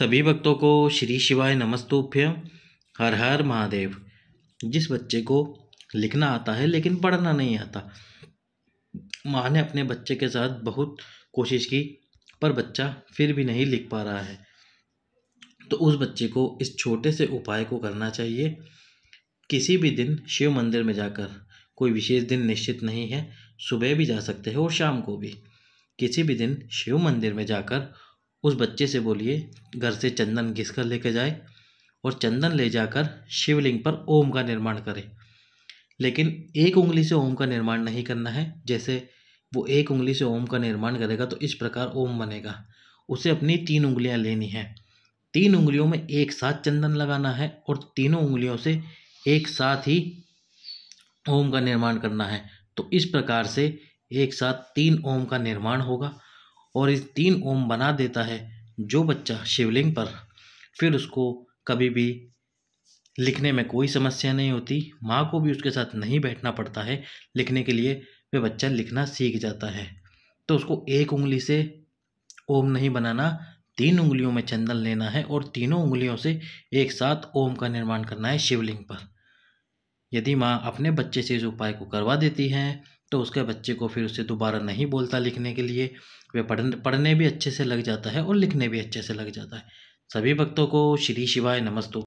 सभी भक्तों को श्री शिवाय नमस्तुभ्य हर हर महादेव जिस बच्चे को लिखना आता है लेकिन पढ़ना नहीं आता माँ ने अपने बच्चे के साथ बहुत कोशिश की पर बच्चा फिर भी नहीं लिख पा रहा है तो उस बच्चे को इस छोटे से उपाय को करना चाहिए किसी भी दिन शिव मंदिर में जाकर कोई विशेष दिन निश्चित नहीं है सुबह भी जा सकते हैं और शाम को भी किसी भी दिन शिव मंदिर में जाकर उस बच्चे से बोलिए घर से चंदन घिस कर लेके जाए और चंदन ले जाकर शिवलिंग पर ओम का निर्माण करे लेकिन एक उंगली से ओम का निर्माण नहीं करना है जैसे वो एक उंगली से ओम का निर्माण करेगा तो इस प्रकार ओम बनेगा उसे अपनी तीन उंगलियां लेनी है तीन उंगलियों में एक साथ चंदन लगाना है और तीनों उंगलियों से एक साथ ही ओम का निर्माण करना है तो इस प्रकार से एक साथ तीन ओम का निर्माण होगा और इस तीन ओम बना देता है जो बच्चा शिवलिंग पर फिर उसको कभी भी लिखने में कोई समस्या नहीं होती माँ को भी उसके साथ नहीं बैठना पड़ता है लिखने के लिए वे बच्चा लिखना सीख जाता है तो उसको एक उंगली से ओम नहीं बनाना तीन उंगलियों में चंदन लेना है और तीनों उंगलियों से एक साथ ओम का निर्माण करना है शिवलिंग पर यदि माँ अपने बच्चे से इस उपाय को करवा देती हैं तो उसके बच्चे को फिर उसे दोबारा नहीं बोलता लिखने के लिए वे पढ़ने पढ़ने भी अच्छे से लग जाता है और लिखने भी अच्छे से लग जाता है सभी भक्तों को श्री शिवाय नमस्तु